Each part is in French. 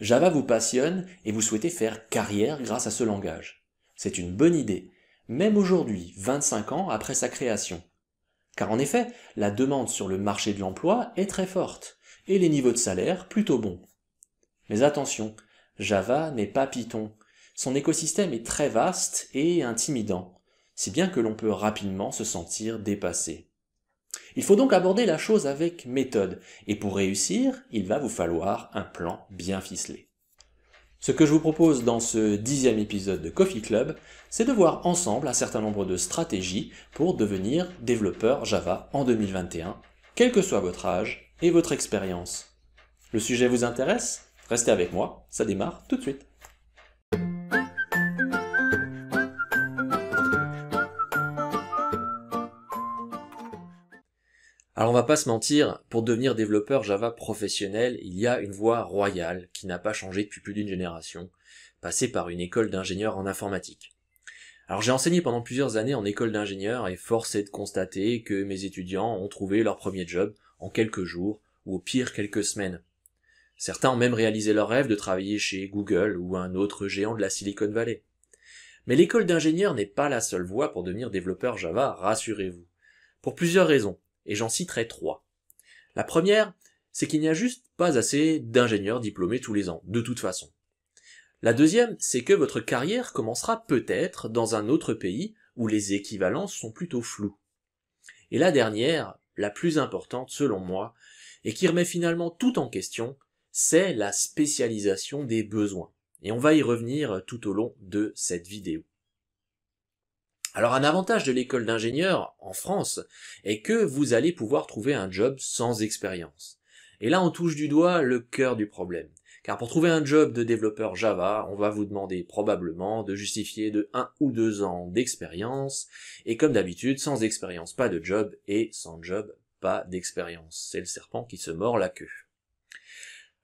Java vous passionne et vous souhaitez faire carrière grâce à ce langage. C'est une bonne idée, même aujourd'hui, 25 ans après sa création. Car en effet, la demande sur le marché de l'emploi est très forte, et les niveaux de salaire plutôt bons. Mais attention, Java n'est pas Python. Son écosystème est très vaste et intimidant, si bien que l'on peut rapidement se sentir dépassé. Il faut donc aborder la chose avec méthode, et pour réussir, il va vous falloir un plan bien ficelé. Ce que je vous propose dans ce dixième épisode de Coffee Club, c'est de voir ensemble un certain nombre de stratégies pour devenir développeur Java en 2021, quel que soit votre âge et votre expérience. Le sujet vous intéresse Restez avec moi, ça démarre tout de suite. Alors on va pas se mentir, pour devenir développeur Java professionnel, il y a une voie royale qui n'a pas changé depuis plus d'une génération, passer par une école d'ingénieur en informatique. Alors j'ai enseigné pendant plusieurs années en école d'ingénieurs et force est de constater que mes étudiants ont trouvé leur premier job en quelques jours ou au pire quelques semaines. Certains ont même réalisé leur rêve de travailler chez Google ou un autre géant de la Silicon Valley. Mais l'école d'ingénieur n'est pas la seule voie pour devenir développeur Java, rassurez-vous. Pour plusieurs raisons et j'en citerai trois. La première, c'est qu'il n'y a juste pas assez d'ingénieurs diplômés tous les ans, de toute façon. La deuxième, c'est que votre carrière commencera peut-être dans un autre pays où les équivalences sont plutôt floues. Et la dernière, la plus importante selon moi, et qui remet finalement tout en question, c'est la spécialisation des besoins. Et on va y revenir tout au long de cette vidéo. Alors un avantage de l'école d'ingénieur en France est que vous allez pouvoir trouver un job sans expérience. Et là on touche du doigt le cœur du problème. Car pour trouver un job de développeur Java, on va vous demander probablement de justifier de 1 ou 2 ans d'expérience. Et comme d'habitude, sans expérience, pas de job, et sans job, pas d'expérience. C'est le serpent qui se mord la queue.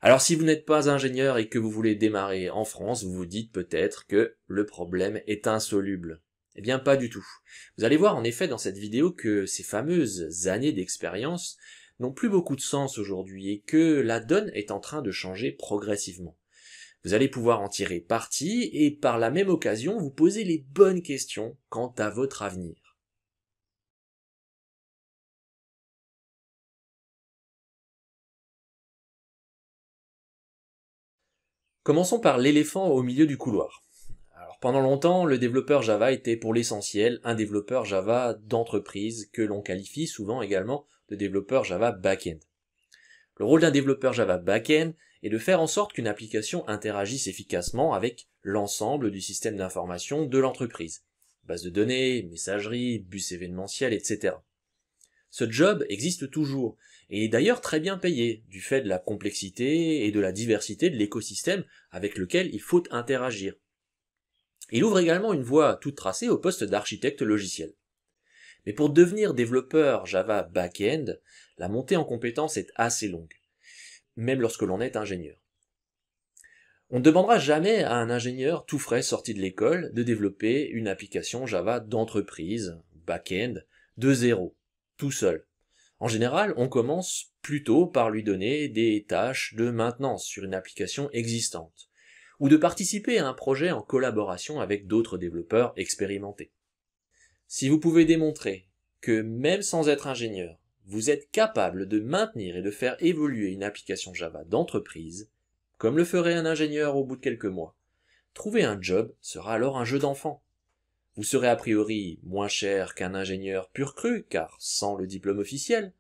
Alors si vous n'êtes pas ingénieur et que vous voulez démarrer en France, vous vous dites peut-être que le problème est insoluble. Eh bien pas du tout. Vous allez voir en effet dans cette vidéo que ces fameuses années d'expérience n'ont plus beaucoup de sens aujourd'hui et que la donne est en train de changer progressivement. Vous allez pouvoir en tirer parti et par la même occasion vous poser les bonnes questions quant à votre avenir. Commençons par l'éléphant au milieu du couloir pendant longtemps, le développeur Java était pour l'essentiel un développeur Java d'entreprise que l'on qualifie souvent également de développeur Java backend. Le rôle d'un développeur Java backend est de faire en sorte qu'une application interagisse efficacement avec l'ensemble du système d'information de l'entreprise. Base de données, messagerie, bus événementiel, etc. Ce job existe toujours et est d'ailleurs très bien payé du fait de la complexité et de la diversité de l'écosystème avec lequel il faut interagir. Il ouvre également une voie toute tracée au poste d'architecte logiciel. Mais pour devenir développeur Java back-end, la montée en compétences est assez longue, même lorsque l'on est ingénieur. On ne demandera jamais à un ingénieur tout frais sorti de l'école de développer une application Java d'entreprise, back-end, de zéro, tout seul. En général, on commence plutôt par lui donner des tâches de maintenance sur une application existante, ou de participer à un projet en collaboration avec d'autres développeurs expérimentés. Si vous pouvez démontrer que même sans être ingénieur, vous êtes capable de maintenir et de faire évoluer une application Java d'entreprise, comme le ferait un ingénieur au bout de quelques mois, trouver un job sera alors un jeu d'enfant. Vous serez a priori moins cher qu'un ingénieur pur cru, car sans le diplôme officiel,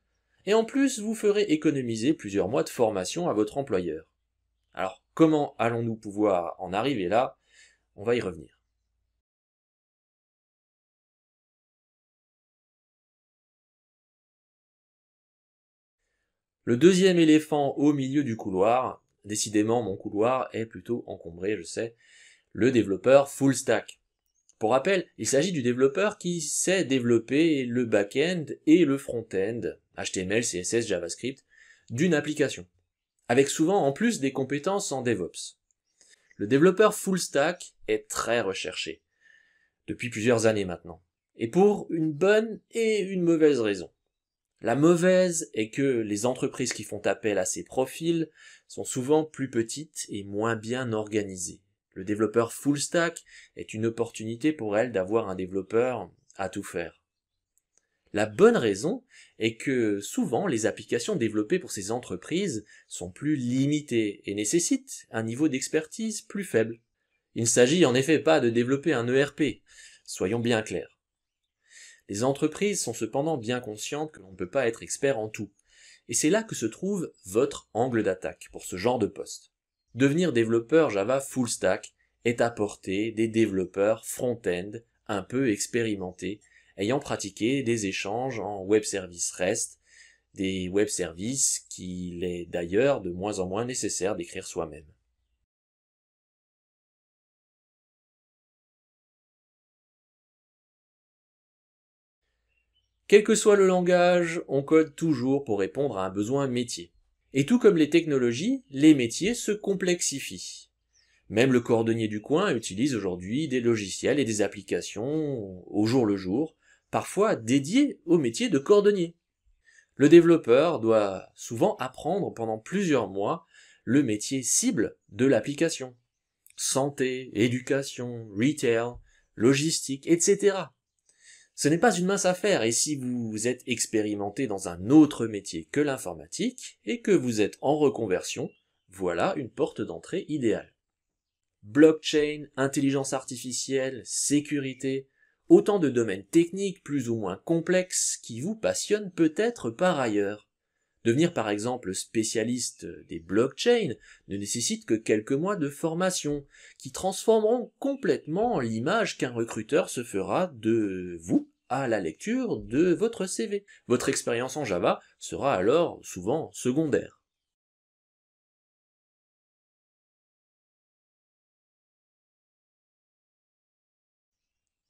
et en plus vous ferez économiser plusieurs mois de formation à votre employeur. Alors, Comment allons-nous pouvoir en arriver là On va y revenir. Le deuxième éléphant au milieu du couloir, décidément mon couloir est plutôt encombré, je sais, le développeur full stack. Pour rappel, il s'agit du développeur qui sait développer le back-end et le front-end, HTML, CSS, JavaScript, d'une application avec souvent en plus des compétences en DevOps. Le développeur full stack est très recherché, depuis plusieurs années maintenant, et pour une bonne et une mauvaise raison. La mauvaise est que les entreprises qui font appel à ces profils sont souvent plus petites et moins bien organisées. Le développeur full stack est une opportunité pour elles d'avoir un développeur à tout faire. La bonne raison est que souvent les applications développées pour ces entreprises sont plus limitées et nécessitent un niveau d'expertise plus faible. Il ne s'agit en effet pas de développer un ERP, soyons bien clairs. Les entreprises sont cependant bien conscientes que l'on ne peut pas être expert en tout, et c'est là que se trouve votre angle d'attaque pour ce genre de poste. Devenir développeur Java full stack est à des développeurs front-end un peu expérimentés ayant pratiqué des échanges en web service REST, des web services qu'il est d'ailleurs de moins en moins nécessaire d'écrire soi-même. Quel que soit le langage, on code toujours pour répondre à un besoin métier. Et tout comme les technologies, les métiers se complexifient. Même le cordonnier du coin utilise aujourd'hui des logiciels et des applications au jour le jour parfois dédié au métier de cordonnier. Le développeur doit souvent apprendre pendant plusieurs mois le métier cible de l'application. Santé, éducation, retail, logistique, etc. Ce n'est pas une mince affaire et si vous êtes expérimenté dans un autre métier que l'informatique et que vous êtes en reconversion, voilà une porte d'entrée idéale. Blockchain, intelligence artificielle, sécurité, Autant de domaines techniques plus ou moins complexes qui vous passionnent peut-être par ailleurs. Devenir par exemple spécialiste des blockchains ne nécessite que quelques mois de formation, qui transformeront complètement l'image qu'un recruteur se fera de vous à la lecture de votre CV. Votre expérience en Java sera alors souvent secondaire.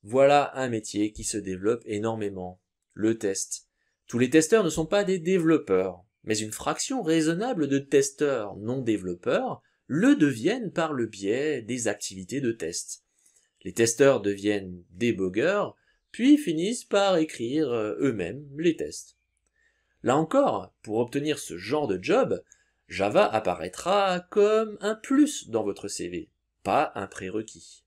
Voilà un métier qui se développe énormément, le test. Tous les testeurs ne sont pas des développeurs, mais une fraction raisonnable de testeurs non développeurs le deviennent par le biais des activités de test. Les testeurs deviennent débogueurs, puis finissent par écrire euh, eux-mêmes les tests. Là encore, pour obtenir ce genre de job, Java apparaîtra comme un plus dans votre CV, pas un prérequis.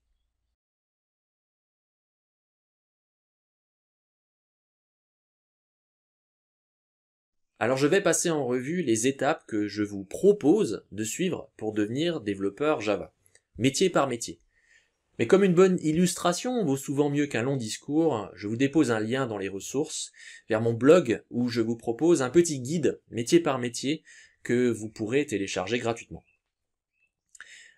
Alors je vais passer en revue les étapes que je vous propose de suivre pour devenir développeur Java, métier par métier. Mais comme une bonne illustration vaut souvent mieux qu'un long discours, je vous dépose un lien dans les ressources vers mon blog où je vous propose un petit guide métier par métier que vous pourrez télécharger gratuitement.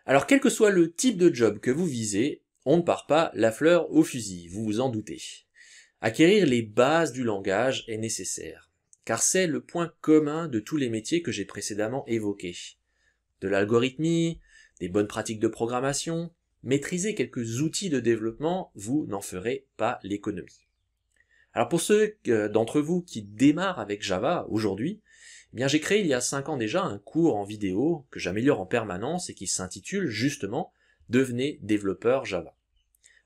Alors quel que soit le type de job que vous visez, on ne part pas la fleur au fusil, vous vous en doutez. Acquérir les bases du langage est nécessaire car c'est le point commun de tous les métiers que j'ai précédemment évoqués. De l'algorithmie, des bonnes pratiques de programmation, maîtriser quelques outils de développement, vous n'en ferez pas l'économie. Alors pour ceux euh, d'entre vous qui démarrent avec Java aujourd'hui, eh bien j'ai créé il y a 5 ans déjà un cours en vidéo que j'améliore en permanence et qui s'intitule justement Devenez développeur Java.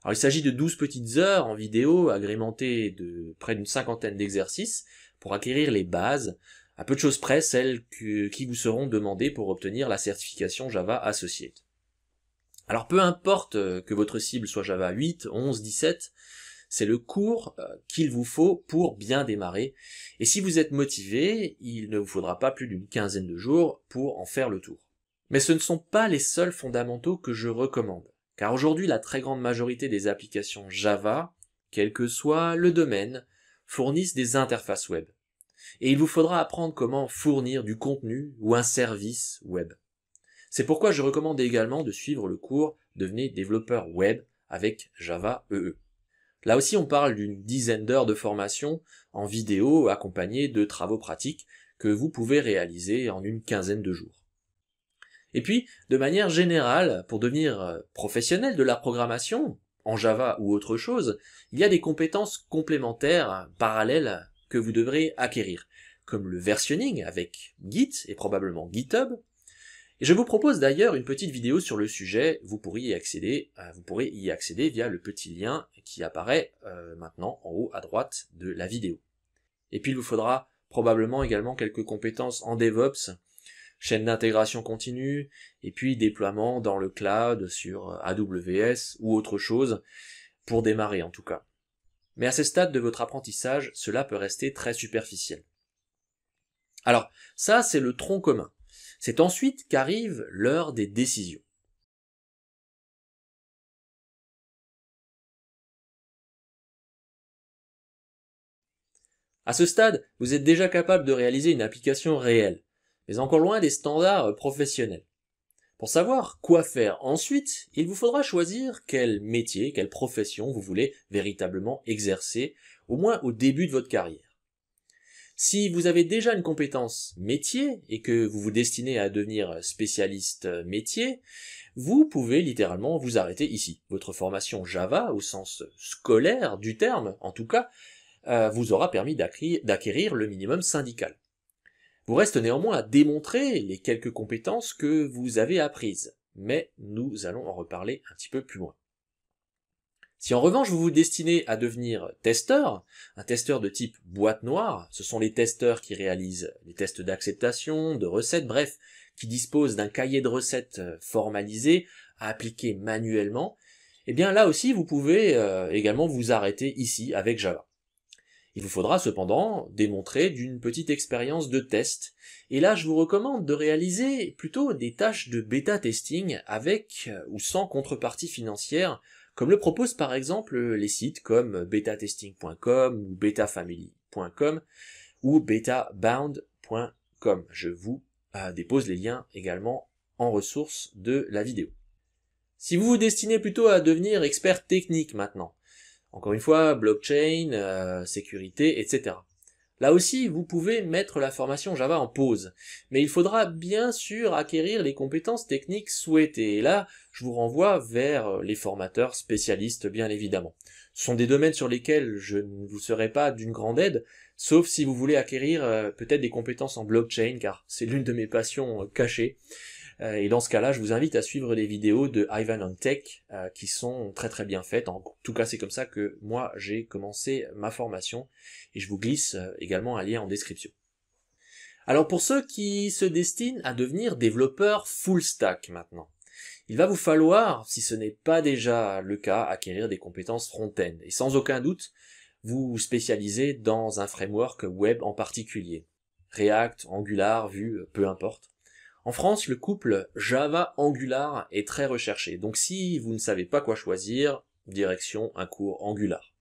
Alors il s'agit de 12 petites heures en vidéo agrémentées de près d'une cinquantaine d'exercices pour acquérir les bases, à peu de choses près celles qui vous seront demandées pour obtenir la certification Java Associate. Alors peu importe euh, que votre cible soit Java 8, 11, 17, c'est le cours euh, qu'il vous faut pour bien démarrer. Et si vous êtes motivé, il ne vous faudra pas plus d'une quinzaine de jours pour en faire le tour. Mais ce ne sont pas les seuls fondamentaux que je recommande. Car aujourd'hui, la très grande majorité des applications Java, quel que soit le domaine, fournissent des interfaces web. Et il vous faudra apprendre comment fournir du contenu ou un service web. C'est pourquoi je recommande également de suivre le cours Devenez développeur web avec Java EE. E. Là aussi, on parle d'une dizaine d'heures de formation en vidéo accompagnée de travaux pratiques que vous pouvez réaliser en une quinzaine de jours. Et puis, de manière générale, pour devenir euh, professionnel de la programmation, en Java ou autre chose, il y a des compétences complémentaires, parallèles, que vous devrez acquérir, comme le versionning avec Git et probablement GitHub. Et je vous propose d'ailleurs une petite vidéo sur le sujet, vous pourrez y accéder, euh, vous pourrez y accéder via le petit lien qui apparaît euh, maintenant en haut à droite de la vidéo. Et puis il vous faudra probablement également quelques compétences en DevOps, chaîne d'intégration continue, et puis déploiement dans le cloud sur euh, AWS ou autre chose, pour démarrer en tout cas. Mais à ce stade de votre apprentissage, cela peut rester très superficiel. Alors, ça c'est le tronc commun. C'est ensuite qu'arrive l'heure des décisions. À ce stade, vous êtes déjà capable de réaliser une application réelle, mais encore loin des standards euh, professionnels. Pour savoir quoi faire ensuite, il vous faudra choisir quel métier, quelle profession vous voulez véritablement exercer, au moins au début de votre carrière. Si vous avez déjà une compétence métier et que vous vous destinez à devenir spécialiste métier, vous pouvez littéralement vous arrêter ici. Votre formation Java, au sens scolaire du terme en tout cas, euh, vous aura permis d'acquérir le minimum syndical. Vous reste néanmoins à démontrer les quelques compétences que vous avez apprises, mais nous allons en reparler un petit peu plus loin. Si en revanche vous vous destinez à devenir testeur, un testeur de type boîte noire, ce sont les testeurs qui réalisent les tests d'acceptation, de recettes, bref, qui disposent d'un cahier de recettes euh, formalisé à appliquer manuellement, eh bien là aussi vous pouvez euh, également vous arrêter ici avec Java. Il vous faudra cependant démontrer d'une petite expérience de test, et là je vous recommande de réaliser plutôt des tâches de bêta testing avec euh, ou sans contrepartie financière, comme le proposent par exemple les sites comme betatesting.com ou betafamily.com ou betabound.com. Je vous euh, dépose les liens également en ressources de la vidéo. Si vous vous destinez plutôt à devenir expert technique maintenant, encore une fois, blockchain, euh, sécurité, etc. Là aussi, vous pouvez mettre la formation Java en pause, mais il faudra bien sûr acquérir les compétences techniques souhaitées, et là, je vous renvoie vers euh, les formateurs spécialistes, bien évidemment. Ce sont des domaines sur lesquels je ne vous serai pas d'une grande aide, sauf si vous voulez acquérir euh, peut-être des compétences en blockchain, car c'est l'une de mes passions cachées. Euh, et dans ce cas-là, je vous invite à suivre les vidéos de Ivan on Tech euh, qui sont très très bien faites. En tout cas, c'est comme ça que moi j'ai commencé ma formation et je vous glisse euh, également un lien en description. Alors pour ceux qui se destinent à devenir développeurs full stack maintenant, il va vous falloir, si ce n'est pas déjà le cas, acquérir des compétences front-end et sans aucun doute vous spécialiser dans un framework web en particulier. React, Angular, Vue, peu importe. En France, le couple Java-Angular est très recherché. Donc si vous ne savez pas quoi choisir, direction un cours Angular.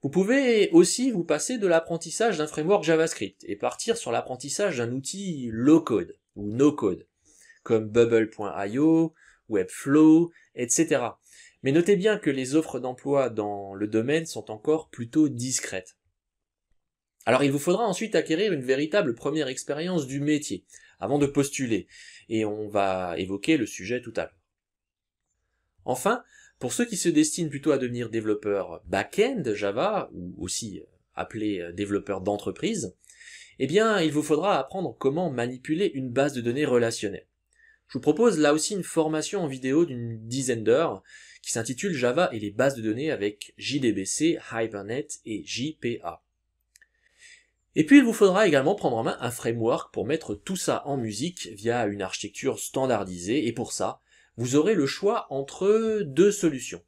Vous pouvez aussi vous passer de l'apprentissage d'un framework JavaScript et partir sur l'apprentissage d'un outil low-code ou no-code, comme bubble.io, Webflow, etc. Mais notez bien que les offres d'emploi dans le domaine sont encore plutôt discrètes. Alors il vous faudra ensuite acquérir une véritable première expérience du métier, avant de postuler, et on va évoquer le sujet tout à l'heure. Enfin, pour ceux qui se destinent plutôt à devenir développeurs back-end Java, ou aussi appelés développeurs d'entreprise, eh bien, il vous faudra apprendre comment manipuler une base de données relationnelle. Je vous propose là aussi une formation en vidéo d'une dizaine d'heures qui s'intitule Java et les bases de données avec JDBC, Hibernate et JPA. Et puis il vous faudra également prendre en main un framework pour mettre tout ça en musique via une architecture standardisée, et pour ça, vous aurez le choix entre deux solutions,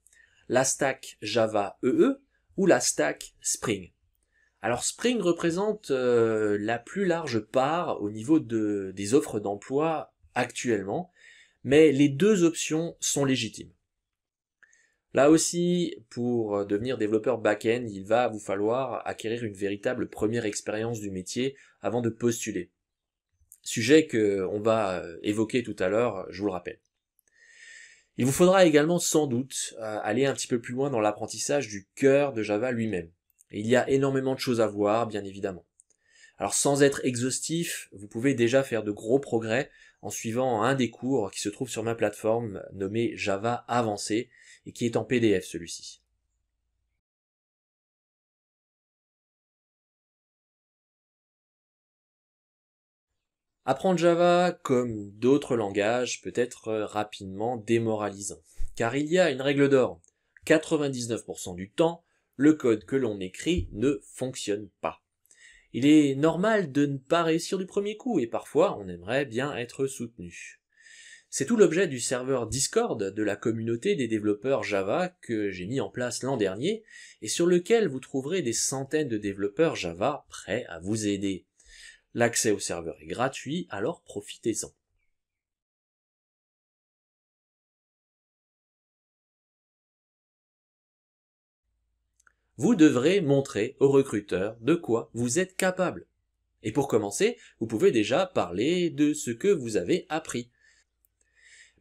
la stack Java EE e ou la stack Spring. Alors Spring représente euh, la plus large part au niveau des offres d'emploi actuellement, mais les deux options sont légitimes. Là aussi, pour euh, devenir développeur back-end, il va vous falloir acquérir une véritable première expérience du métier avant de postuler. Sujet qu'on va euh, évoquer tout à l'heure, je vous le rappelle. Il vous faudra également sans doute euh, aller un petit peu plus loin dans l'apprentissage du cœur de Java lui-même. Il y a énormément de choses à voir, bien évidemment. Alors sans être exhaustif, vous pouvez déjà faire de gros progrès en suivant un des cours qui se trouve sur ma plateforme nommée « Java Avancé et qui est en PDF celui-ci. Apprendre Java, comme d'autres langages, peut être euh, rapidement démoralisant. Car il y a une règle d'or. 99% du temps, le code que l'on écrit ne fonctionne pas. Il est normal de ne pas réussir du premier coup, et parfois on aimerait bien être soutenu. C'est tout l'objet du serveur Discord de la communauté des développeurs Java que j'ai mis en place l'an dernier et sur lequel vous trouverez des centaines de développeurs Java prêts à vous aider. L'accès au serveur est gratuit, alors profitez-en. Vous devrez montrer aux recruteurs de quoi vous êtes capable. Et pour commencer, vous pouvez déjà parler de ce que vous avez appris.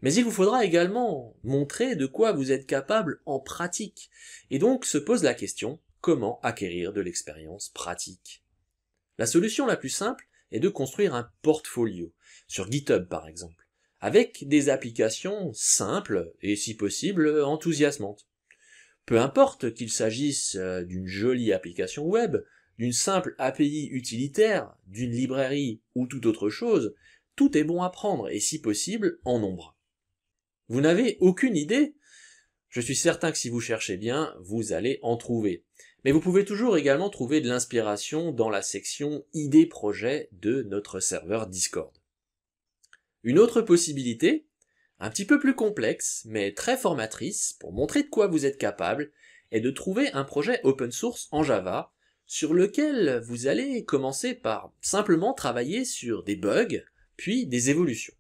Mais il vous faudra également montrer de quoi vous êtes capable en pratique. Et donc se pose la question, comment acquérir de l'expérience pratique La solution la plus simple est de construire un portfolio, sur GitHub par exemple, avec des applications simples et si possible enthousiasmantes. Peu importe qu'il s'agisse euh, d'une jolie application web, d'une simple API utilitaire, d'une librairie ou toute autre chose, tout est bon à prendre et si possible en nombre. Vous n'avez aucune idée Je suis certain que si vous cherchez bien, vous allez en trouver. Mais vous pouvez toujours également trouver de l'inspiration dans la section idées projets de notre serveur Discord. Une autre possibilité, un petit peu plus complexe, mais très formatrice, pour montrer de quoi vous êtes capable, est de trouver un projet open source en Java, sur lequel vous allez commencer par simplement travailler sur des bugs, puis des évolutions.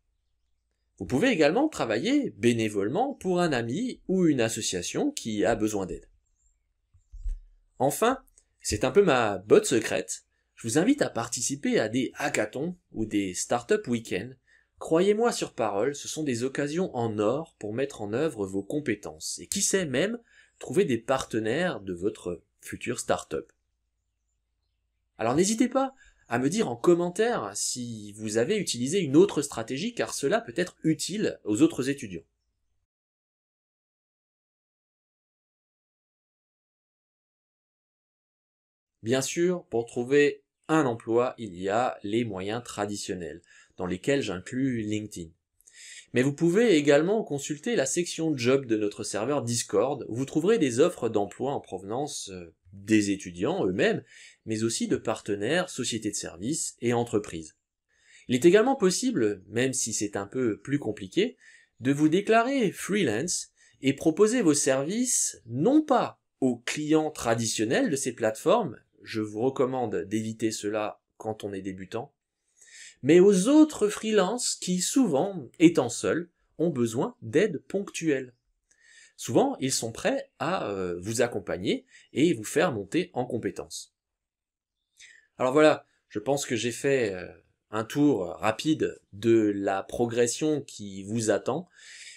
Vous pouvez également travailler bénévolement pour un ami ou une association qui a besoin d'aide. Enfin, c'est un peu ma botte secrète, je vous invite à participer à des hackathons ou des startup week-ends. Croyez-moi sur parole, ce sont des occasions en or pour mettre en œuvre vos compétences et qui sait même trouver des partenaires de votre future startup. Alors n'hésitez pas à me dire en commentaire si vous avez utilisé une autre stratégie car cela peut être utile aux autres étudiants. Bien sûr, pour trouver un emploi, il y a les moyens traditionnels, dans lesquels j'inclus LinkedIn. Mais vous pouvez également consulter la section job de notre serveur Discord, où vous trouverez des offres d'emploi en provenance euh, des étudiants eux-mêmes, mais aussi de partenaires, sociétés de services et entreprises. Il est également possible, même si c'est un peu plus compliqué, de vous déclarer freelance et proposer vos services non pas aux clients traditionnels de ces plateformes, je vous recommande d'éviter cela quand on est débutant, mais aux autres freelances qui souvent, étant seuls, ont besoin d'aide ponctuelle. Souvent, ils sont prêts à euh, vous accompagner et vous faire monter en compétences. Alors voilà, je pense que j'ai fait euh, un tour rapide de la progression qui vous attend,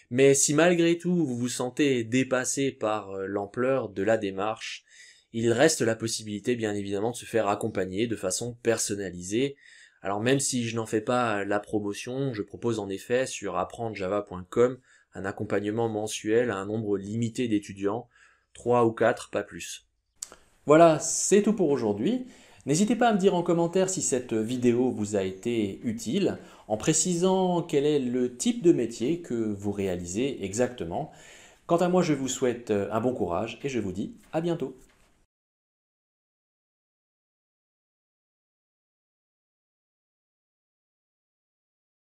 mais si malgré tout vous vous sentez dépassé par euh, l'ampleur de la démarche, il reste la possibilité bien évidemment de se faire accompagner de façon personnalisée. Alors même si je n'en fais pas la promotion, je propose en effet sur apprendrejava.com un accompagnement mensuel à un nombre limité d'étudiants, 3 ou 4, pas plus. Voilà, c'est tout pour aujourd'hui. N'hésitez pas à me dire en commentaire si cette vidéo vous a été utile, en précisant quel est le type de métier que vous réalisez exactement. Quant à moi, je vous souhaite euh, un bon courage et je vous dis à bientôt.